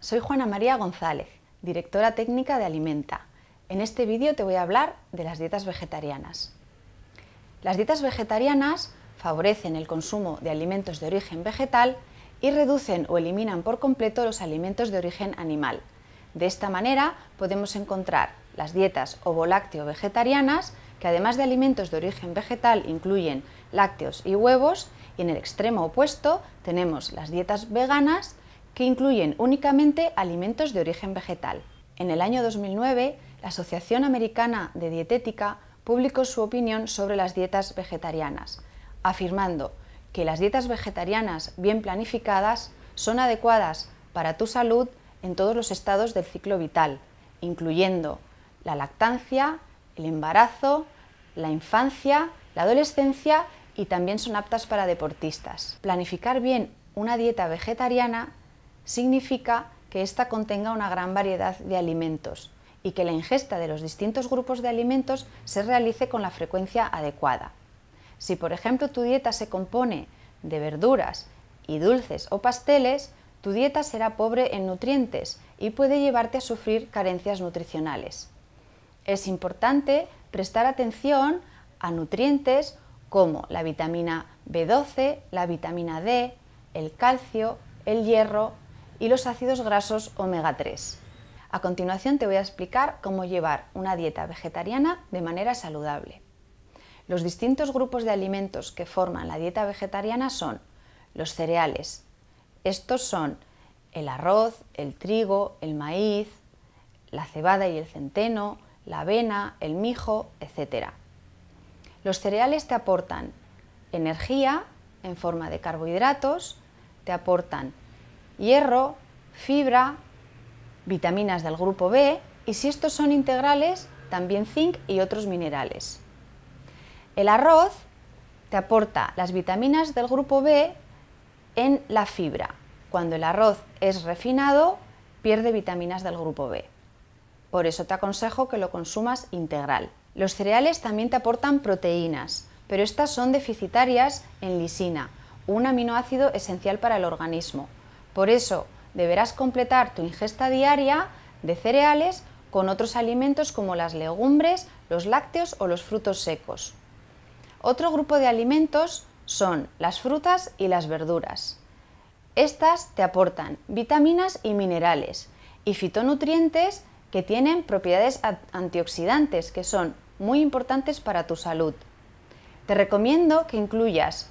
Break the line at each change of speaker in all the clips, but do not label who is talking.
soy Juana María González, directora técnica de Alimenta. En este vídeo te voy a hablar de las dietas vegetarianas. Las dietas vegetarianas favorecen el consumo de alimentos de origen vegetal y reducen o eliminan por completo los alimentos de origen animal. De esta manera podemos encontrar las dietas ovo-lácteo-vegetarianas, que además de alimentos de origen vegetal incluyen lácteos y huevos, y en el extremo opuesto tenemos las dietas veganas, que incluyen únicamente alimentos de origen vegetal. En el año 2009, la Asociación Americana de Dietética publicó su opinión sobre las dietas vegetarianas, afirmando que las dietas vegetarianas bien planificadas son adecuadas para tu salud en todos los estados del ciclo vital, incluyendo la lactancia, el embarazo, la infancia, la adolescencia y también son aptas para deportistas. Planificar bien una dieta vegetariana significa que ésta contenga una gran variedad de alimentos y que la ingesta de los distintos grupos de alimentos se realice con la frecuencia adecuada. Si por ejemplo tu dieta se compone de verduras y dulces o pasteles, tu dieta será pobre en nutrientes y puede llevarte a sufrir carencias nutricionales. Es importante prestar atención a nutrientes como la vitamina B12, la vitamina D, el calcio, el hierro, y los ácidos grasos omega 3. A continuación te voy a explicar cómo llevar una dieta vegetariana de manera saludable. Los distintos grupos de alimentos que forman la dieta vegetariana son los cereales. Estos son el arroz, el trigo, el maíz, la cebada y el centeno, la avena, el mijo, etc. Los cereales te aportan energía en forma de carbohidratos, te aportan hierro, fibra, vitaminas del grupo B y si estos son integrales, también zinc y otros minerales. El arroz te aporta las vitaminas del grupo B en la fibra. Cuando el arroz es refinado, pierde vitaminas del grupo B. Por eso te aconsejo que lo consumas integral. Los cereales también te aportan proteínas, pero estas son deficitarias en lisina, un aminoácido esencial para el organismo, por eso, deberás completar tu ingesta diaria de cereales con otros alimentos como las legumbres, los lácteos o los frutos secos. Otro grupo de alimentos son las frutas y las verduras. Estas te aportan vitaminas y minerales y fitonutrientes que tienen propiedades antioxidantes que son muy importantes para tu salud. Te recomiendo que incluyas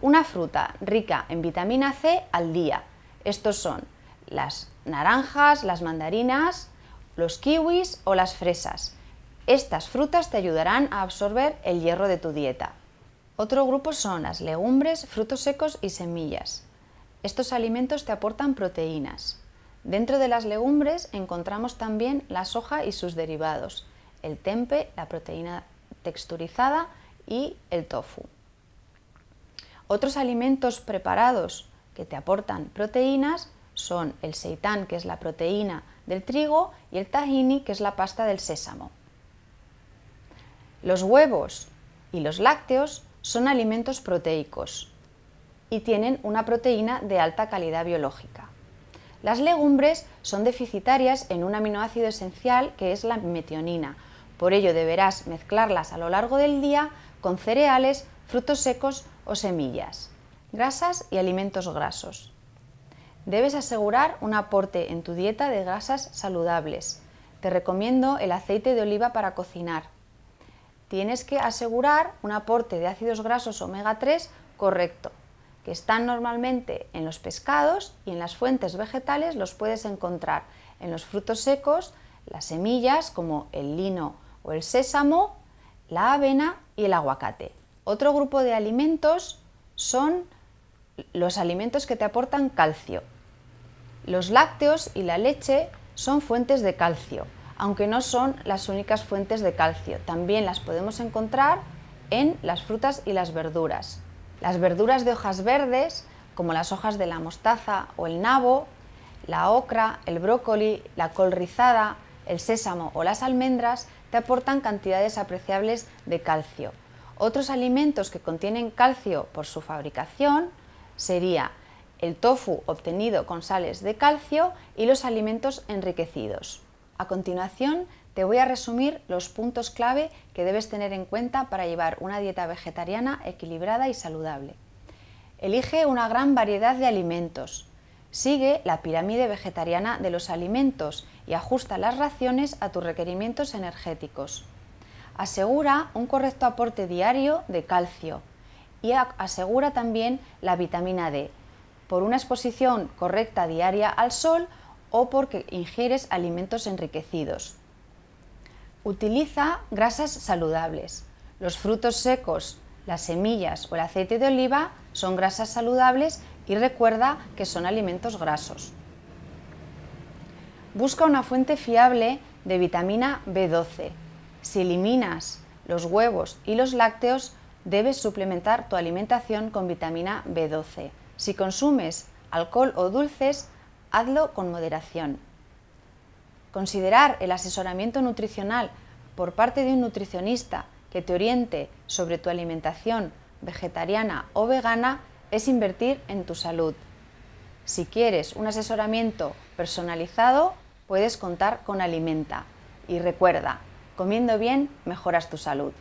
una fruta rica en vitamina C al día. Estos son las naranjas, las mandarinas, los kiwis o las fresas. Estas frutas te ayudarán a absorber el hierro de tu dieta. Otro grupo son las legumbres, frutos secos y semillas. Estos alimentos te aportan proteínas. Dentro de las legumbres encontramos también la soja y sus derivados, el tempe, la proteína texturizada y el tofu. Otros alimentos preparados que te aportan proteínas son el seitán, que es la proteína del trigo, y el tahini, que es la pasta del sésamo. Los huevos y los lácteos son alimentos proteicos y tienen una proteína de alta calidad biológica. Las legumbres son deficitarias en un aminoácido esencial que es la metionina, por ello deberás mezclarlas a lo largo del día con cereales, frutos secos o semillas, grasas y alimentos grasos. Debes asegurar un aporte en tu dieta de grasas saludables. Te recomiendo el aceite de oliva para cocinar. Tienes que asegurar un aporte de ácidos grasos omega 3 correcto, que están normalmente en los pescados y en las fuentes vegetales los puedes encontrar en los frutos secos, las semillas como el lino o el sésamo, la avena y el aguacate. Otro grupo de alimentos son los alimentos que te aportan calcio. Los lácteos y la leche son fuentes de calcio, aunque no son las únicas fuentes de calcio. También las podemos encontrar en las frutas y las verduras. Las verduras de hojas verdes, como las hojas de la mostaza o el nabo, la ocra, el brócoli, la col rizada, el sésamo o las almendras, te aportan cantidades apreciables de calcio. Otros alimentos que contienen calcio por su fabricación sería el tofu obtenido con sales de calcio y los alimentos enriquecidos. A continuación, te voy a resumir los puntos clave que debes tener en cuenta para llevar una dieta vegetariana equilibrada y saludable. Elige una gran variedad de alimentos. Sigue la pirámide vegetariana de los alimentos y ajusta las raciones a tus requerimientos energéticos asegura un correcto aporte diario de calcio y asegura también la vitamina D por una exposición correcta diaria al sol o porque ingieres alimentos enriquecidos. Utiliza grasas saludables. Los frutos secos, las semillas o el aceite de oliva son grasas saludables y recuerda que son alimentos grasos. Busca una fuente fiable de vitamina B12 si eliminas los huevos y los lácteos, debes suplementar tu alimentación con vitamina B12. Si consumes alcohol o dulces, hazlo con moderación. Considerar el asesoramiento nutricional por parte de un nutricionista que te oriente sobre tu alimentación vegetariana o vegana es invertir en tu salud. Si quieres un asesoramiento personalizado, puedes contar con Alimenta. Y recuerda, Comiendo bien, mejoras tu salud.